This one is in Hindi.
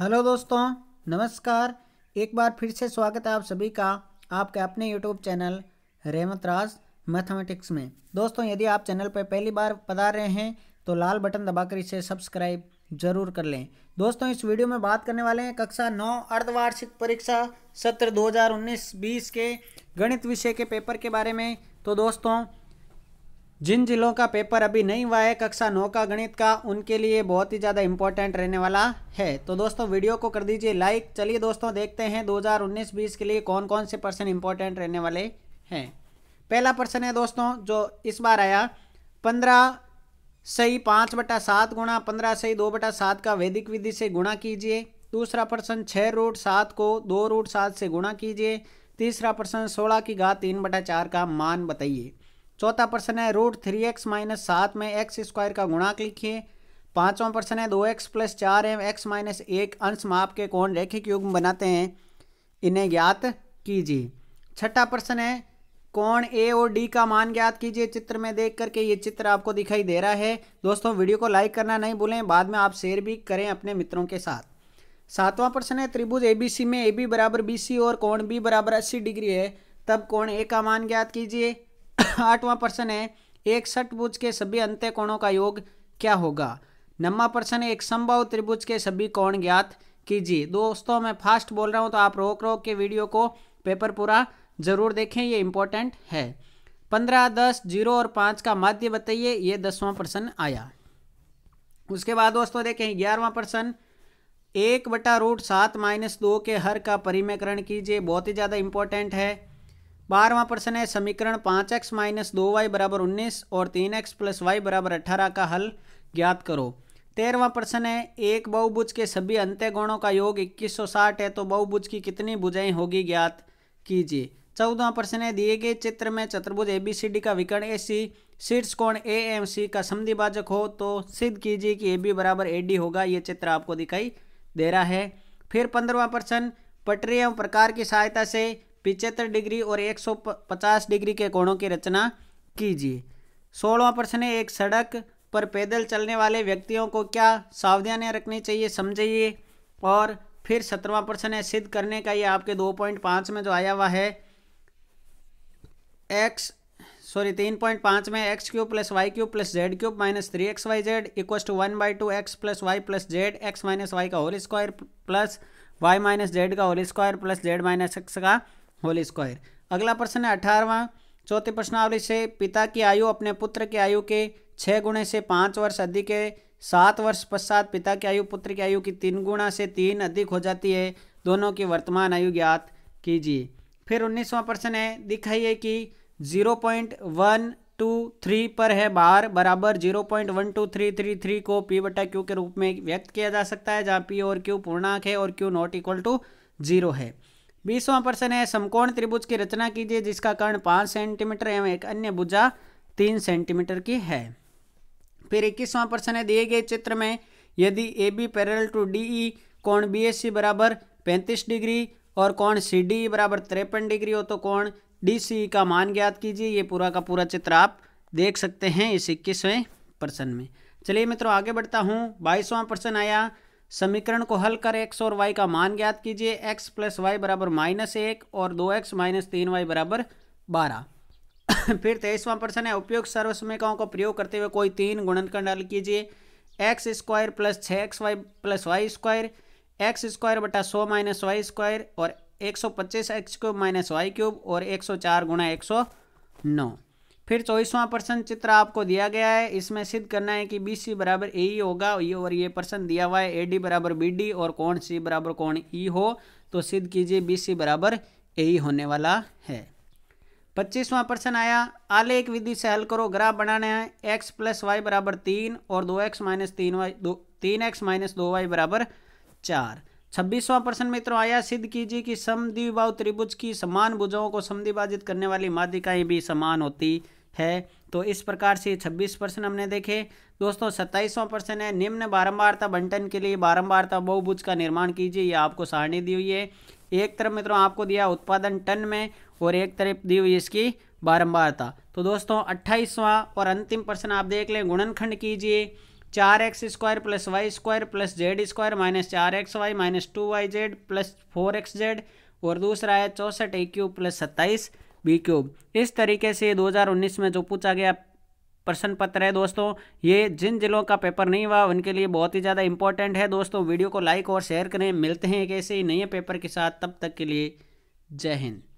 हेलो दोस्तों नमस्कार एक बार फिर से स्वागत है आप सभी का आपके अपने YouTube channel Remat Raj mathematics में दोस्तों यदि आप चैनल पर पहली बार पधार रहे हैं तो लाल बटन दबाकर इसे सब्सक्राइब जरूर कर लें दोस्तों इस वीडियो में बात करने वाले हैं कक्षा नौ अर्धवार्षिक परीक्षा सत्र 2019-20 के गणित विषय के पेपर के बारे में तो दोस्तों जिन जिलों का पेपर अभी नहीं हुआ है कक्षा नौ का गणित का उनके लिए बहुत ही ज़्यादा इंपॉर्टेंट रहने वाला है तो दोस्तों वीडियो को कर दीजिए लाइक चलिए दोस्तों देखते हैं 2019-20 के लिए कौन कौन से पर्सन इंपॉर्टेंट रहने वाले हैं पहला पर्सन है दोस्तों जो इस बार आया पंद्रह सही पाँच बटा सात गुणा पंद्रह सही दो बटा सात का वैदिक विधि से गुणा कीजिए दूसरा पर्सन छः रूट सात को दो रूट सात से गुणा कीजिए तीसरा पर्सन सोलह की गा तीन बटा चार का मान बताइए चौथा प्रश्न है रूट थ्री एक्स माइनस सात में एक्स स्क्वायर का गुणाक लिखिए पांचवा प्रश्न है दो एक्स प्लस चार एम एक्स माइनस एक अंश माप के कौन रेखिक युग्म बनाते हैं इन्हें ज्ञात कीजिए छठा प्रश्न है कोण ए और डी का मान ज्ञात कीजिए चित्र में देख करके ये चित्र आपको दिखाई दे रहा है दोस्तों वीडियो को लाइक करना नहीं भूलें बाद में आप शेयर भी करें अपने मित्रों के साथ सातवां प्रश्न है त्रिभुज सी में ए बी बराबर बी और कोण बी बराबर अस्सी डिग्री है तब कोण ए का मान ज्ञात कीजिए आठवां प्रश्न है एक षटभुज के सभी अंत्य कोणों का योग क्या होगा नवा प्रश्न है एक संभव त्रिभुज के सभी कोण ज्ञात कीजिए दोस्तों मैं फास्ट बोल रहा हूँ तो आप रोक रोक के वीडियो को पेपर पूरा जरूर देखें ये इम्पोर्टेंट है पंद्रह दस जीरो और पाँच का माध्य बताइए ये दसवां प्रश्न आया उसके बाद दोस्तों देखें ग्यारहवां प्रश्न एक बटा रूट सात माइनस दो के हर का परिमयकरण कीजिए बहुत ही ज़्यादा इम्पोर्टेंट है बारहवा प्रश्न है समीकरण पाँच एक्स माइनस दो वाई बराबर उन्नीस और तीन एक्स प्लस वाई बराबर अठारह का हल ज्ञात करो तेरहवा प्रश्न है एक बहुभुज के सभी अंत्य गुणों का योग 2160 है तो बहुभुज की कितनी भुजाएं होगी ज्ञात कीजिए चौदहवा प्रश्न है दिए गए चित्र में चतुर्भुज ए बी सी डी का विकर्ण ए सी शीर्ष कोण ए एम सी का समधिभाजक हो तो सिद्ध कीजिए कि ए बी बराबर ए डी होगा ये चित्र आपको दिखाई दे रहा है फिर पंद्रवा प्रश्न पटरी एवं प्रकार की सहायता से पिचहत्तर डिग्री और 150 डिग्री के कोणों की रचना कीजिए सोलवा प्रश्न है एक सड़क पर पैदल चलने वाले व्यक्तियों को क्या सावधानियाँ रखनी चाहिए समझिए और फिर सत्रवा प्रश्न है सिद्ध करने का ये आपके दो पॉइंट पाँच में जो आया हुआ है एक्स सॉरी तीन पॉइंट पाँच में x cube plus y cube plus z cube minus three x y z equals two one by two x plus y plus z x minus y का whole square plus y minus z का whole square plus z minus x का होल स्क्वायर अगला प्रश्न है अठारवा चौथे प्रश्नावली से पिता की आयु अपने पुत्र की आयु के छः गुणे से पाँच वर्ष अधिक है सात वर्ष पश्चात पिता की आयु पुत्र की आयु की तीन गुणा से तीन अधिक हो जाती है दोनों की वर्तमान आयु ज्ञात कीजिए फिर उन्नीसवां प्रश्न है दिखाइए कि zero point one two three पर है बार बराबर zero point one two three three three को पी बटा क्यू के रूप में व्यक्त किया जा सकता है जहाँ पी और क्यू पूर्णांक है और Q not equal to zero है बीसवां प्रश्न है समकोण त्रिभुज की रचना कीजिए जिसका कर्ण पाँच सेंटीमीटर एवं एक अन्य भुजा तीन सेंटीमीटर की है फिर इक्कीसवां प्रश्न है दिए गए चित्र में यदि A B parallel to D E कोण बी एस सी बराबर पैंतीस डिग्री और कोण सी डी ई बराबर तिरपन डिग्री हो तो कोण डी सी e का मान ज्ञात कीजिए ये पूरा का पूरा चित्र आप देख सकते हैं इस इक्कीसवें प्रश्न में चलिए मित्रों आगे बढ़ता हूँ बाईसवां प्रश्न आया समीकरण को हल कर एक्स और वाई का मान ज्ञात कीजिए एक्स प्लस वाई बराबर माइनस एक और दो एक्स माइनस तीन वाई बराबर बारह फिर तेईसवां प्रश्न है उपयोग सर्व समीकरणों का प्रयोग करते हुए कोई तीन का हल कीजिए एक्स स्क्वायर प्लस छः x y plus y square x square बटा सौ माइनस वाई स्क्वायर और एक सौ पच्चीस x cube minus y cube और एक सौ चार गुणा एक सौ नौ फिर चौबीसवां प्रश्न चित्र आपको दिया गया है इसमें सिद्ध करना है कि बी सी बराबर ए ई e होगा e और ये प्रश्न दिया हुआ है ए डी बराबर बी डी और कौन सी बराबर कौन ई e हो तो सिद्ध कीजिए बी सी बराबर ए ई होने वाला है पच्चीसवां प्रश्न आया आलेख विधि से हल करो ग्राफ बनाना है एक्स प्लस वाई बराबर तीन और दो एक्स माइनस तीन वाई दो तीन एक्स माइनस दो वाई बराबर चार छब्बीसवां प्रश्न मित्रों आया सिद्ध कीजिए कि समद्विभाव त्रिभुज की समान भुजाओं को समद्विभाजित करने वाली माध्यिकाएं भी समान होती है तो इस प्रकार से 26 प्रश्न हमने देखे दोस्तों सत्ताईसवां प्रश्न है निम्न बारंबारता बंटन के लिए बारंबारता बहुभुज का निर्माण कीजिए यह आपको सारणी दी हुई है एक तरफ मित्रों आपको दिया उत्पादन टन में और एक तरफ दी हुई इसकी बारंबारता तो दोस्तों अट्ठाईसवां और अंतिम प्रश्न आप देख लें गुणनखंड कीजिए चार x square plus y square plus z square minus चार x y minus two y z plus four x z और दूसरा है चौंसठ ए क्यू प्लस सत्ताईस बी क्यूब इस तरीके से 2019 में जो पूछा गया प्रश्न पत्र है दोस्तों ये जिन जिलों का पेपर नहीं हुआ उनके लिए बहुत ही ज़्यादा इंपॉर्टेंट है दोस्तों वीडियो को लाइक और शेयर करें मिलते हैं एक ऐसे ही नए पेपर के साथ तब तक के लिए जय हिंद